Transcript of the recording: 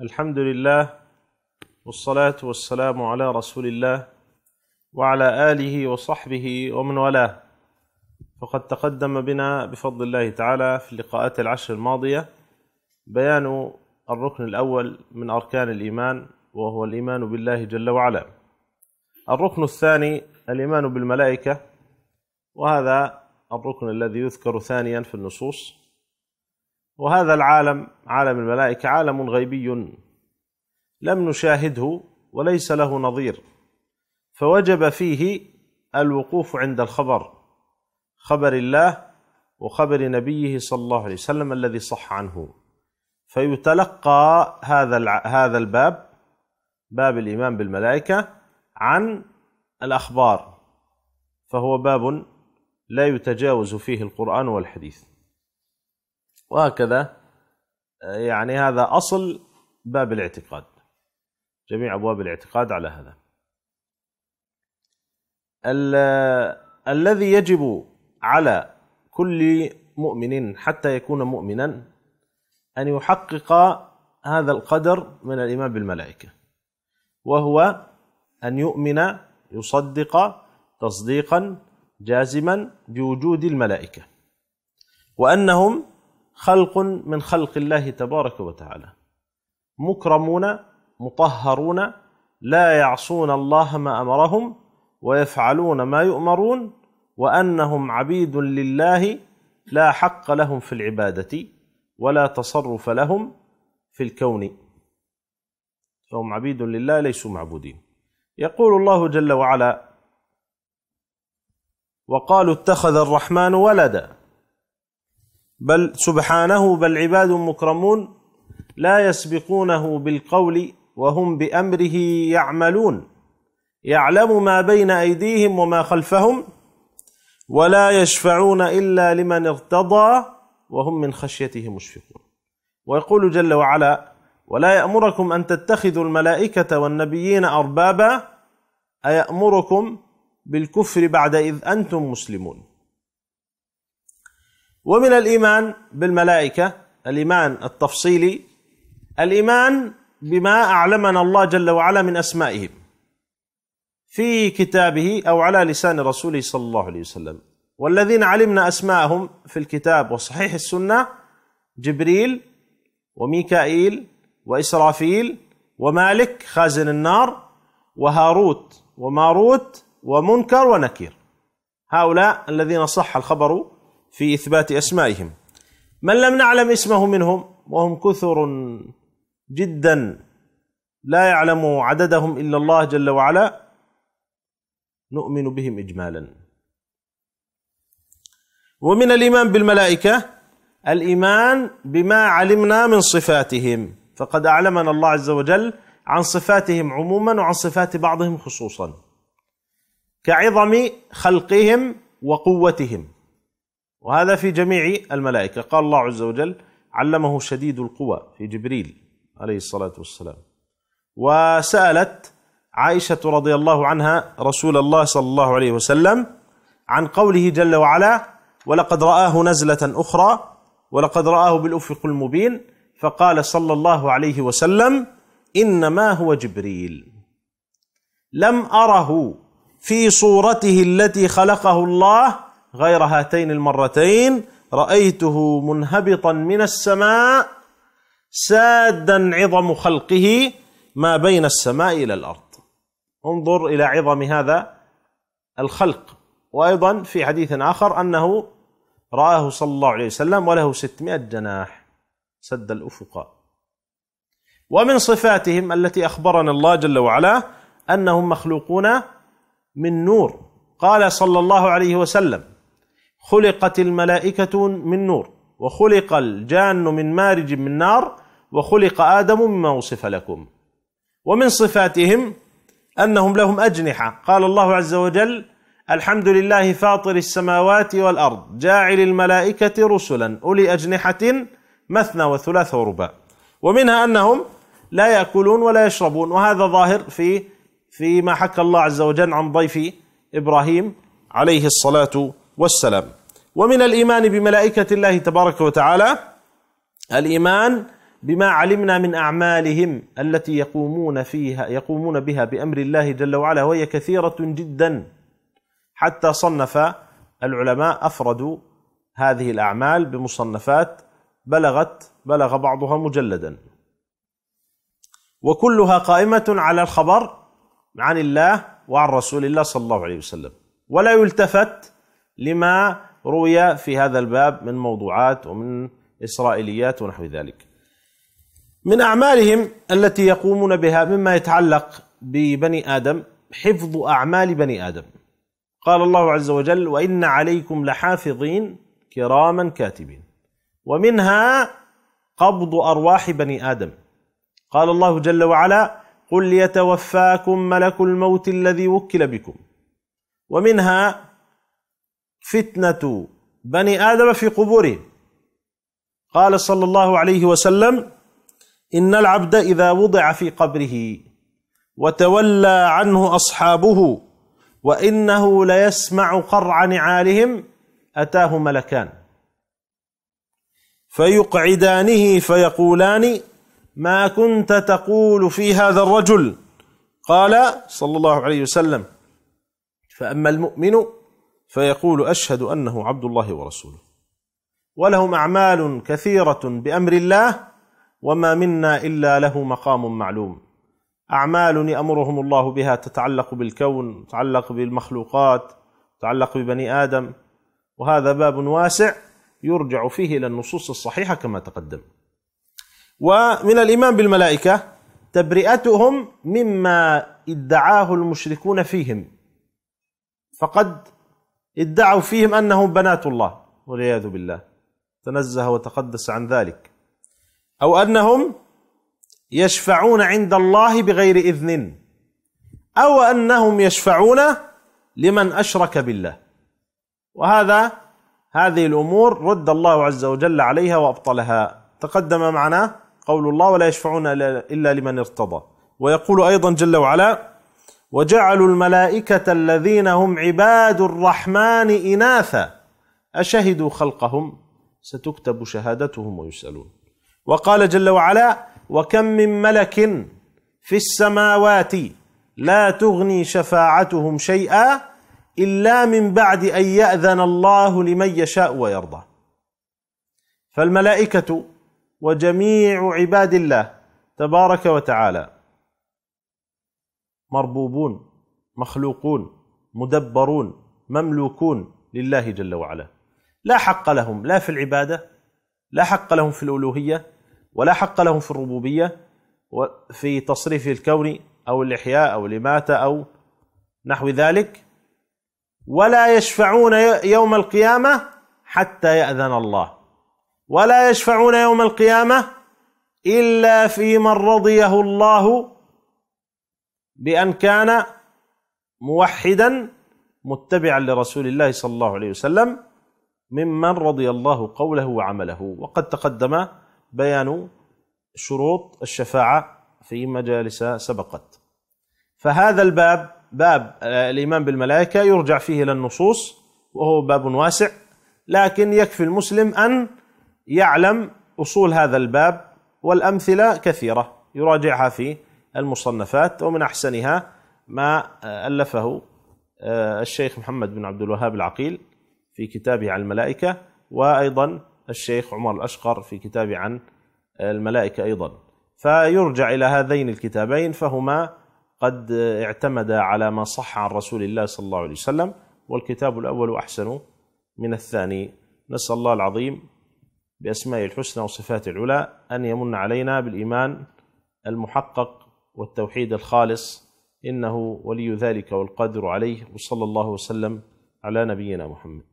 الحمد لله والصلاة والسلام على رسول الله وعلى آله وصحبه ومن والاه فقد تقدم بنا بفضل الله تعالى في اللقاءات العشر الماضية بيان الركن الأول من أركان الإيمان وهو الإيمان بالله جل وعلا الركن الثاني الإيمان بالملائكة وهذا الركن الذي يذكر ثانيا في النصوص وهذا العالم عالم الملائكه عالم غيبي لم نشاهده وليس له نظير فوجب فيه الوقوف عند الخبر خبر الله وخبر نبيه صلى الله عليه وسلم الذي صح عنه فيتلقى هذا هذا الباب باب الايمان بالملائكه عن الاخبار فهو باب لا يتجاوز فيه القران والحديث وهكذا آه، يعني هذا اصل باب الاعتقاد جميع ابواب الاعتقاد على هذا آه، الذي يجب على كل مؤمن حتى يكون مؤمنا ان يحقق هذا القدر من الايمان بالملائكه وهو ان يؤمن يصدق تصديقا جازما بوجود الملائكه وانهم خلق من خلق الله تبارك وتعالى مكرمون مطهرون لا يعصون الله ما امرهم ويفعلون ما يؤمرون وانهم عبيد لله لا حق لهم في العباده ولا تصرف لهم في الكون فهم عبيد لله ليسوا معبودين يقول الله جل وعلا وقالوا اتخذ الرحمن ولدا بل سبحانه بل عباد مكرمون لا يسبقونه بالقول وهم بامره يعملون يعلم ما بين ايديهم وما خلفهم ولا يشفعون الا لمن ارتضى وهم من خشيته مشفقون ويقول جل وعلا ولا يامركم ان تتخذوا الملائكه والنبيين اربابا ايامركم بالكفر بعد اذ انتم مسلمون ومن الايمان بالملائكه الايمان التفصيلي الايمان بما اعلمنا الله جل وعلا من اسمائهم في كتابه او على لسان رسوله صلى الله عليه وسلم والذين علمنا اسماءهم في الكتاب وصحيح السنه جبريل وميكائيل واسرافيل ومالك خازن النار وهاروت وماروت ومنكر ونكير هؤلاء الذين صح الخبر في إثبات أسمائهم من لم نعلم اسمه منهم وهم كثر جدا لا يعلم عددهم إلا الله جل وعلا نؤمن بهم إجمالا ومن الإيمان بالملائكة الإيمان بما علمنا من صفاتهم فقد أعلمنا الله عز وجل عن صفاتهم عموما وعن صفات بعضهم خصوصا كعظم خلقهم وقوتهم وهذا في جميع الملائكة قال الله عز وجل علمه شديد القوى في جبريل عليه الصلاة والسلام وسألت عائشة رضي الله عنها رسول الله صلى الله عليه وسلم عن قوله جل وعلا ولقد رآه نزلة أخرى ولقد رآه بالأفق المبين فقال صلى الله عليه وسلم إنما هو جبريل لم أره في صورته التي خلقه الله غير هاتين المرتين رايته منهبطا من السماء سادا عظم خلقه ما بين السماء الى الارض انظر الى عظم هذا الخلق وايضا في حديث اخر انه رآه صلى الله عليه وسلم وله ستمائة جناح سد الأفق ومن صفاتهم التي أخبرنا الله جل وعلا أنهم مخلوقون من نور قال صلى الله عليه وسلم خلقت الملائكة من نور وخلق الجان من مارج من نار وخلق آدم مما وصف لكم ومن صفاتهم أنهم لهم أجنحة قال الله عز وجل الحمد لله فاطر السماوات والأرض جاعل الملائكة رسلا أولي أجنحة مثنى وثلاث ورباع ومنها أنهم لا يأكلون ولا يشربون وهذا ظاهر في فيما حكى الله عز وجل عن ضيف إبراهيم عليه الصلاة والسلام والسلام ومن الإيمان بملائكة الله تبارك وتعالى الإيمان بما علمنا من أعمالهم التي يقومون فيها يقومون بها بأمر الله جل وعلا وهي كثيرة جدا حتى صنف العلماء أفردوا هذه الأعمال بمصنفات بلغت بلغ بعضها مجلدا وكلها قائمة على الخبر عن الله وعن رسول الله صلى الله عليه وسلم ولا يلتفت لما روي في هذا الباب من موضوعات ومن إسرائيليات ونحو ذلك من أعمالهم التي يقومون بها مما يتعلق ببني آدم حفظ أعمال بني آدم قال الله عز وجل وإن عليكم لحافظين كراما كاتبين ومنها قبض أرواح بني آدم قال الله جل وعلا قل يتوفاكم ملك الموت الذي وكل بكم ومنها فتنة بني آدم في قبورهم قال صلى الله عليه وسلم إن العبد إذا وضع في قبره وتولى عنه أصحابه وإنه ليسمع قرع نعالهم أتاه ملكان فيقعدانه فيقولان ما كنت تقول في هذا الرجل قال صلى الله عليه وسلم فأما المؤمن فيقول اشهد انه عبد الله ورسوله ولهم اعمال كثيره بامر الله وما منا الا له مقام معلوم اعمال يامرهم الله بها تتعلق بالكون تتعلق بالمخلوقات تتعلق ببني ادم وهذا باب واسع يرجع فيه الى النصوص الصحيحه كما تقدم ومن الايمان بالملائكه تبرئتهم مما ادعاه المشركون فيهم فقد ادعوا فيهم انهم بنات الله والعياذ بالله تنزه وتقدس عن ذلك او انهم يشفعون عند الله بغير اذن او انهم يشفعون لمن اشرك بالله وهذا هذه الامور رد الله عز وجل عليها وابطلها تقدم معنا قول الله ولا يشفعون الا لمن ارتضى ويقول ايضا جل وعلا وجعلوا الملائكة الذين هم عباد الرحمن إناثا أشهدوا خلقهم ستكتب شهادتهم ويسألون وقال جل وعلا وكم من ملك في السماوات لا تغني شفاعتهم شيئا إلا من بعد أن يأذن الله لمن يشاء ويرضى فالملائكة وجميع عباد الله تبارك وتعالى مربوبون مخلوقون مدبرون مملوكون لله جل وعلا لا حق لهم لا في العباده لا حق لهم في الالوهيه ولا حق لهم في الربوبيه في تصريف الكون او الاحياء او الاماته او نحو ذلك ولا يشفعون يوم القيامه حتى ياذن الله ولا يشفعون يوم القيامه الا في من رضيه الله بأن كان موحدا متبعا لرسول الله صلى الله عليه وسلم ممن رضي الله قوله وعمله وقد تقدم بيان شروط الشفاعة في مجالس سبقت فهذا الباب باب الإيمان بالملائكة يرجع فيه إلى النصوص وهو باب واسع لكن يكفي المسلم أن يعلم أصول هذا الباب والأمثلة كثيرة يراجعها في المصنفات ومن احسنها ما آه، الفه آه، الشيخ محمد بن عبد الوهاب العقيل في كتابه عن الملائكه وايضا الشيخ عمر الاشقر في كتابه عن الملائكه ايضا فيرجع الى هذين الكتابين فهما قد اعتمد على ما صح عن رسول الله صلى الله عليه وسلم والكتاب الاول احسن من الثاني نسال الله العظيم باسمائه الحسنى وصفاته العلى ان يمن علينا بالايمان المحقق والتوحيد الخالص انه ولي ذلك والقادر عليه وصلى الله وسلم على نبينا محمد